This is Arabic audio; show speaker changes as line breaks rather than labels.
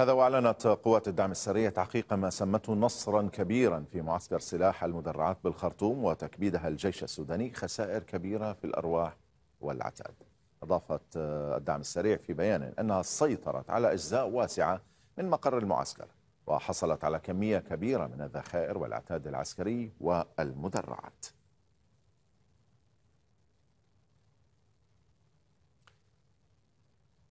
هذا وأعلنت قوات الدعم السريع تحقيق ما سمته نصرا كبيرا في معسكر سلاح المدرعات بالخرطوم وتكبيدها الجيش السوداني خسائر كبيرة في الأرواح والعتاد أضافت آه، الدعم السريع في بيان أنها سيطرت على أجزاء واسعة من مقر المعسكر وحصلت على كمية كبيرة من الذخائر والعتاد العسكري والمدرعات